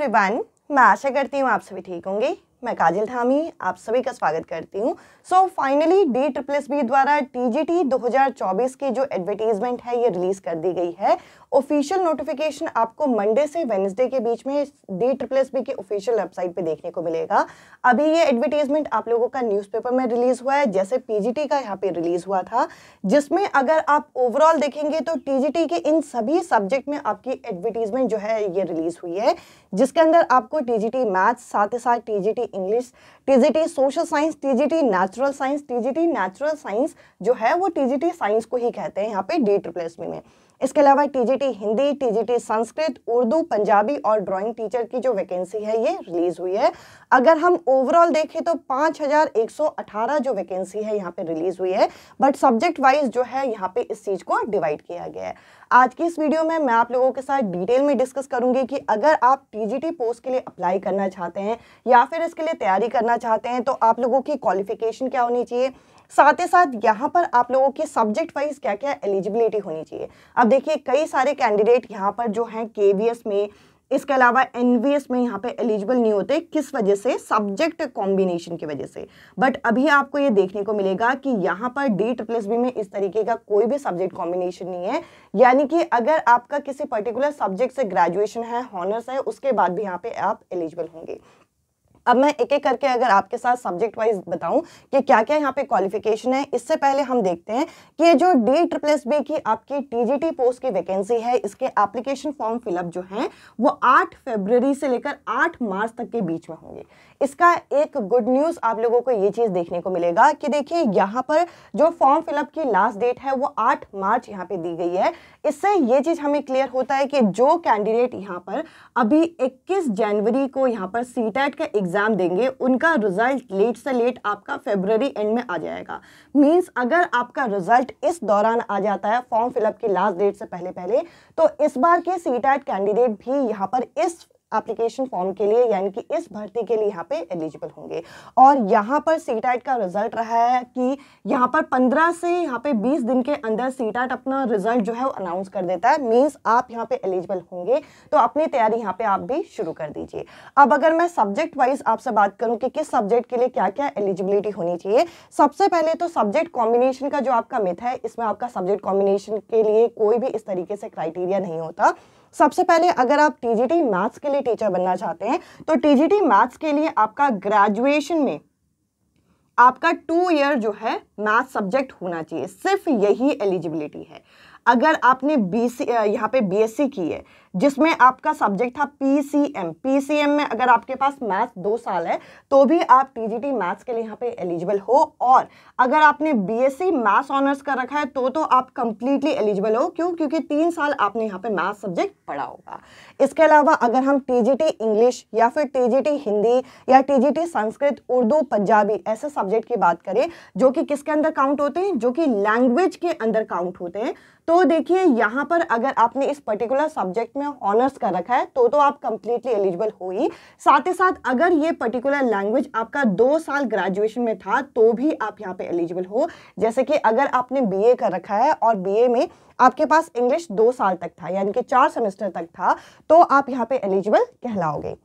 everyone मैं आशा करती हूँ आप सभी ठीक होंगे मैं काजल थामी आप सभी का स्वागत करती हूँ so finally D triple B द्वारा टीजीटी 2024 की जो एडवर्टीजमेंट है ये रिलीज़ कर दी गई है ऑफिशियल नोटिफिकेशन आपको मंडे से वेनसडे के बीच में डी ट्रिपल बी के ऑफिशियल वेबसाइट पे देखने को मिलेगा अभी ये एडवर्टीजमेंट आप लोगों का न्यूज़पेपर में रिलीज़ हुआ है जैसे पीजीटी का यहाँ पे रिलीज़ हुआ था जिसमें अगर आप ओवरऑल देखेंगे तो टी के इन सभी सब्जेक्ट में आपकी एडवर्टीजमेंट जो है ये रिलीज़ हुई है जिसके अंदर आपको टी मैथ्स साथ ही साथ T English TGT social science TGT natural science TGT natural science जो है वो टीजीटी साइंस को ही कहते हैं यहाँ पे डी ट्रिप्लेस में इसके अलावा टीजीटी हिंदी टीजीटी संस्कृत उर्दू पंजाबी और ड्राइंग टीचर की जो वैकेंसी है ये रिलीज हुई है अगर हम ओवरऑल देखें तो 5118 जो वैकेंसी है यहाँ पे रिलीज हुई है बट सब्जेक्ट वाइज जो है यहाँ पे इस चीज़ को डिवाइड किया गया है आज की इस वीडियो में मैं आप लोगों के साथ डिटेल में डिस्कस करूंगी कि अगर आप टीजीटी पोस्ट के लिए अप्लाई करना चाहते हैं या फिर इसके लिए तैयारी करना चाहते हैं तो आप लोगों की क्वालिफिकेशन क्या होनी चाहिए साथ ही साथ यहाँ पर आप लोगों की सब्जेक्ट वाइज क्या क्या एलिजिबिलिटी होनी चाहिए अब देखिए कई सारे कैंडिडेट यहाँ पर जो हैं के में इसके अलावा एन में यहाँ पे एलिजिबल नहीं होते किस वजह से सब्जेक्ट कॉम्बिनेशन की वजह से बट अभी आपको ये देखने को मिलेगा कि यहाँ पर डी ट्रिपल बी में इस तरीके का कोई भी सब्जेक्ट कॉम्बिनेशन नहीं है यानी कि अगर आपका किसी पर्टिकुलर सब्जेक्ट से ग्रेजुएशन है हॉनर्स है उसके बाद भी यहाँ पे आप एलिजिबल होंगे अब मैं एक एक करके अगर आपके साथ सब्जेक्ट वाइज बताऊं कि क्या क्या यहाँ पे क्वालिफिकेशन है इससे पहले हम देखते हैं कि ये जो डी ट्रिपल एस बी की आपकी टीजीटी पोस्ट की वैकेंसी है इसके एप्लीकेशन फॉर्म फिलअप जो है वो आठ फेब्रवरी से लेकर आठ मार्च तक के बीच में होंगे इसका एक गुड न्यूज़ आप लोगों को ये चीज़ देखने को मिलेगा कि देखिए यहाँ पर जो फॉर्म फिलअप की लास्ट डेट है वो आठ मार्च यहाँ पे दी गई है इससे ये चीज़ हमें क्लियर होता है कि जो कैंडिडेट यहाँ पर अभी 21 जनवरी को यहाँ पर सी का एग्ज़ाम देंगे उनका रिजल्ट लेट से लेट आपका फेबररी एंड में आ जाएगा मीन्स अगर आपका रिजल्ट इस दौरान आ जाता है फॉर्म फिलअप की लास्ट डेट से पहले पहले तो इस बार के सी कैंडिडेट भी यहाँ पर इस एप्लीकेशन फॉर्म के लिए यानी कि इस भर्ती के लिए यहाँ पे एलिजिबल होंगे और यहाँ पर सीटैट का रिजल्ट रहा है कि यहाँ पर 15 से यहाँ पे 20 दिन के अंदर सीटैट अपना रिजल्ट जो है वो अनाउंस कर देता है मींस आप यहाँ पे एलिजिबल होंगे तो अपनी तैयारी यहाँ पे आप भी शुरू कर दीजिए अब अगर मैं सब्जेक्ट वाइज आपसे बात करूँ कि किस सब्जेक्ट के लिए क्या क्या एलिजिबिलिटी होनी चाहिए सबसे पहले तो सब्जेक्ट कॉम्बिनेशन का जो आपका मिथ है इसमें आपका सब्जेक्ट कॉम्बिनेशन के लिए कोई भी इस तरीके से क्राइटेरिया नहीं होता सबसे पहले अगर आप टीजीटी मैथ्स के लिए टीचर बनना चाहते हैं तो टीजीटी मैथ्स के लिए आपका ग्रेजुएशन में आपका टू ईयर जो है मैथ सब्जेक्ट होना चाहिए सिर्फ यही एलिजिबिलिटी है अगर आपने बी सी यहाँ पे बी एस सी की है जिसमें आपका सब्जेक्ट था P C M P C M में अगर आपके पास मैथ्स दो साल है तो भी आप टी जी टी मैथ्स के लिए यहाँ पे एलिजिबल हो और अगर आपने B S C maths honours कर रखा है तो तो आप कंप्लीटली एलिजिबल हो क्यों क्योंकि तीन साल आपने यहाँ पे मैथ्स सब्जेक्ट पढ़ा होगा इसके अलावा अगर हम टी जी टी इंग्लिश या फिर टी जी टी हिंदी या T G T Sanskrit Urdu Punjabi ऐसे सब्जेक्ट की बात करें जो कि किसके अंदर काउंट होते हैं जो कि लैंग्वेज के अंदर काउंट होते हैं तो तो देखिए यहाँ पर अगर आपने इस पर्टिकुलर सब्जेक्ट में ऑनर्स कर रखा है तो तो आप कंप्लीटली एलिजिबल हो ही साथ ही साथ अगर ये पर्टिकुलर लैंग्वेज आपका दो साल ग्रेजुएशन में था तो भी आप यहाँ पे एलिजिबल हो जैसे कि अगर आपने बीए कर रखा है और बीए में आपके पास इंग्लिश दो साल तक था यानी कि चार सेमेस्टर तक था तो आप यहाँ पे एलिजिबल कहलाओगे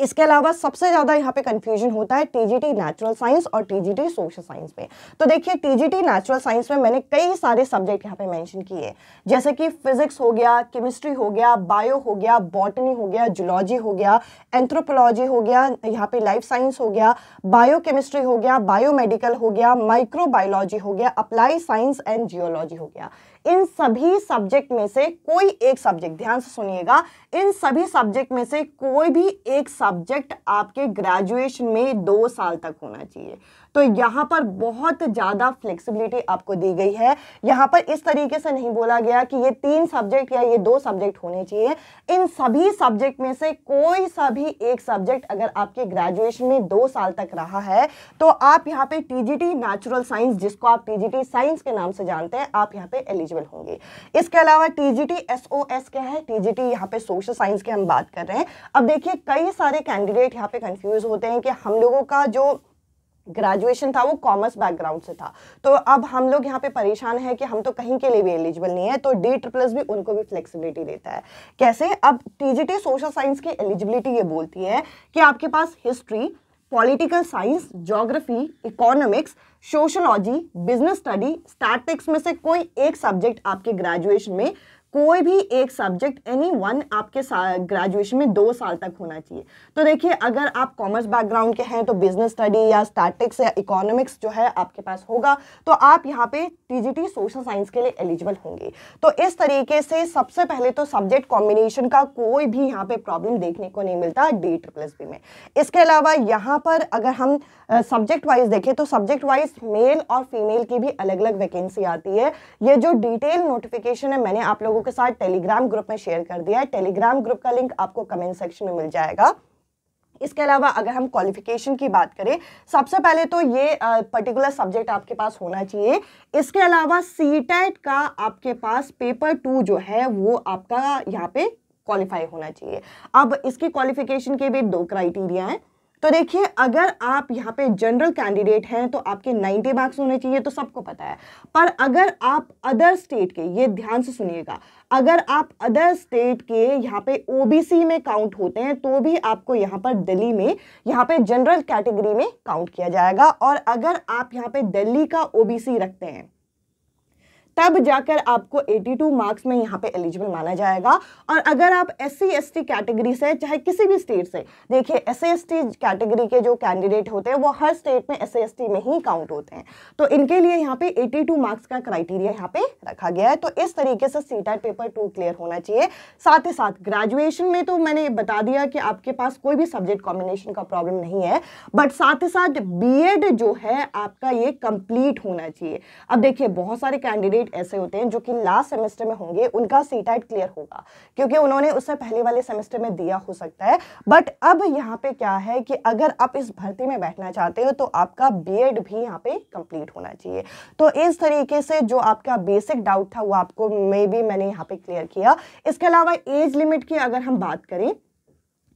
इसके अलावा सबसे ज़्यादा यहाँ पे कन्फ्यूजन होता है टीजीटी नेचुरल साइंस और टीजीटी सोशल साइंस में तो देखिए टीजीटी नेचुरल साइंस में मैंने कई सारे सब्जेक्ट यहाँ पे मेंशन किए जैसे कि फिजिक्स हो गया केमिस्ट्री हो गया बायो हो गया बॉटनी हो गया जुलॉजी हो गया एंथ्रोपोलॉजी हो गया यहाँ पे लाइफ साइंस हो गया बायो केमिस्ट्री हो गया बायो हो गया माइक्रो हो गया अप्लाई साइंस एंड जियोलॉजी हो गया इन सभी सब्जेक्ट में से कोई एक सब्जेक्ट ध्यान से सुनिएगा इन सभी सब्जेक्ट में से कोई भी एक सब्जेक्ट आपके ग्रेजुएशन में दो साल तक होना चाहिए तो यहाँ पर बहुत ज़्यादा फ्लेक्सिबिलिटी आपको दी गई है यहाँ पर इस तरीके से नहीं बोला गया कि ये तीन सब्जेक्ट या ये दो सब्जेक्ट होने चाहिए इन सभी सब्जेक्ट में से कोई सा भी एक सब्जेक्ट अगर आपके ग्रेजुएशन में दो साल तक रहा है तो आप यहाँ पे टीजीटी नेचुरल साइंस जिसको आप टीजीटी साइंस के नाम से जानते हैं आप यहाँ पे एलिजिबल होंगे इसके अलावा टीजीटी एस क्या है टीजीटी यहाँ पे सोशल साइंस की हम बात कर रहे हैं अब देखिए कई सारे कैंडिडेट यहाँ पे कंफ्यूज होते हैं कि हम लोगों का जो ग्रेजुएशन था वो कॉमर्स बैकग्राउंड से था तो अब हम लोग यहाँ पे परेशान है कि हम तो कहीं के लिए भी एलिजिबल नहीं है तो डी ट्रिपल्स भी उनको भी फ्लेक्सिबिलिटी देता है कैसे अब टीजीटी सोशल साइंस की एलिजिबिलिटी ये बोलती है कि आपके पास history political science geography economics sociology business study statics में से कोई एक सब्जेक्ट आपके ग्रेजुएशन में कोई भी एक सब्जेक्ट एनी वन आपके ग्रेजुएशन में दो साल तक होना चाहिए तो देखिए अगर आप कॉमर्स बैकग्राउंड के हैं तो बिजनेस स्टडी या स्टैटिक्स या इकोनॉमिक्स जो है आपके पास होगा तो आप यहाँ पे टीजीटी सोशल साइंस के लिए एलिजिबल होंगे तो इस तरीके से सबसे पहले तो सब्जेक्ट कॉम्बिनेशन का कोई भी यहाँ पे प्रॉब्लम देखने को नहीं मिलता डी ट्रिपल बी में इसके अलावा यहाँ पर अगर हम सब्जेक्ट वाइज देखें तो सब्जेक्ट वाइज मेल और फीमेल की भी अलग अलग वैकेंसी आती है ये जो डिटेल नोटिफिकेशन है मैंने आप लोगों के साथ टेलीग्राम ग्रुप में शेयर कर दिया है टेलीग्राम ग्रुप का लिंक आपको कमेंट सेक्शन में मिल जाएगा इसके अलावा अगर हम क्वालिफिकेशन की बात करें सबसे पहले तो ये पर्टिकुलर सब्जेक्ट आपके पास होना चाहिए इसके अलावा सी e का आपके पास पेपर टू जो है वो आपका यहाँ पे क्वालिफाई होना चाहिए अब इसकी क्वालिफिकेशन के भी दो क्राइटेरिया हैं तो देखिए अगर आप यहाँ पे जनरल कैंडिडेट हैं तो आपके 90 मार्क्स होने चाहिए तो सबको पता है पर अगर आप अदर स्टेट के ये ध्यान से सुनिएगा अगर आप अदर स्टेट के यहाँ पे ओबीसी में काउंट होते हैं तो भी आपको यहाँ पर दिल्ली में यहाँ पे जनरल कैटेगरी में काउंट किया जाएगा और अगर आप यहाँ पे दिल्ली का ओबीसी रखते हैं तब जाकर आपको 82 मार्क्स में यहाँ पे एलिजिबल माना जाएगा और अगर आप एस सी कैटेगरी से चाहे किसी भी स्टेट से देखिए एस सी कैटेगरी के जो कैंडिडेट होते हैं वो हर स्टेट में एस सी में ही काउंट होते हैं तो इनके लिए यहाँ पे 82 मार्क्स का क्राइटेरिया यहाँ पे रखा गया है तो इस तरीके से सी पेपर टू क्लियर होना चाहिए साथ ही साथ ग्रेजुएशन में तो मैंने बता दिया कि आपके पास कोई भी सब्जेक्ट कॉम्बिनेशन का प्रॉब्लम नहीं है बट साथ ही साथ बी जो है आपका ये कंप्लीट होना चाहिए अब देखिए बहुत सारे कैंडिडेट कैंडिडेट ऐसे होते हैं जो कि लास्ट सेमेस्टर में होंगे उनका सीटाइट क्लियर होगा क्योंकि उन्होंने उससे पहले वाले सेमेस्टर में दिया हो सकता है बट अब यहाँ पे क्या है कि अगर आप इस भर्ती में बैठना चाहते हो तो आपका बी भी यहाँ पे कंप्लीट होना चाहिए तो इस तरीके से जो आपका बेसिक डाउट था वो आपको मे बी मैंने यहाँ पे क्लियर किया इसके अलावा एज लिमिट की अगर हम बात करें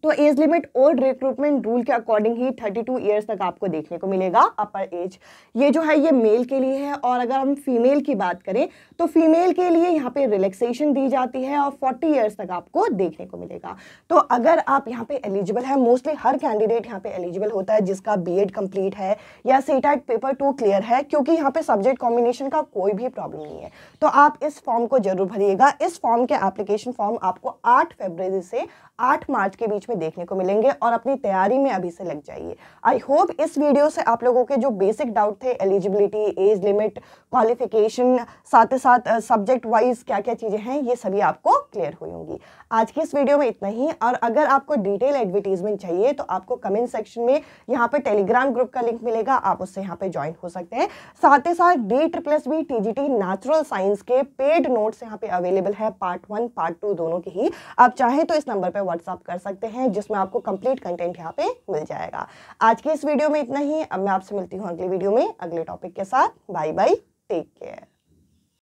तो age limit old recruitment rule के अकॉर्डिंग ही 32 ईयर्स तक आपको देखने को मिलेगा अपर एज ये जो है ये मेल के लिए है और अगर हम फीमेल की बात करें तो फीमेल के लिए यहाँ पे रिलैक्सेशन दी जाती है और 40 ईयर्स तक आपको देखने को मिलेगा तो अगर आप यहाँ पे एलिजिबल है मोस्टली हर कैंडिडेट यहाँ पे एलिजिबल होता है जिसका बी कंप्लीट है या सी पेपर टू क्लियर है क्योंकि यहाँ पे सब्जेक्ट कॉम्बिनेशन का कोई भी प्रॉब्लम नहीं है तो आप इस फॉर्म को जरूर भरिएगा इस फॉर्म के एप्लीकेशन फॉर्म आपको आठ फेबर से आठ मार्च के बीच में देखने को मिलेंगे और अपनी तैयारी में अभी से लग जाइए आई होप इस वीडियो से आप लोगों के जो बेसिक डाउट थे एलिजिबिलिटी एज लिमिट क्वालिफिकेशन साथ ही साथ सब्जेक्ट वाइज क्या क्या चीज़ें हैं ये सभी आपको क्लियर हुई होंगी आज की इस वीडियो में इतना ही और अगर आपको डिटेल एडवर्टीजमेंट चाहिए तो आपको कमेंट सेक्शन में यहाँ पे टेलीग्राम ग्रुप का लिंक मिलेगा आप उससे यहाँ पे ज्वाइन हो सकते हैं साथ ही साथ D triples B T G T natural science के पेड नोट्स यहाँ पे अवेलेबल है पार्ट वन पार्ट टू दोनों के ही आप चाहें तो इस नंबर पर व्हाट्सअप कर सकते हैं है जिसमें आपको कंप्लीट कंटेंट यहाँ पे मिल जाएगा आज की इस वीडियो में इतना ही अब मैं आपसे मिलती हूँ अगली वीडियो में अगले टॉपिक के साथ बाय बाय टेक केयर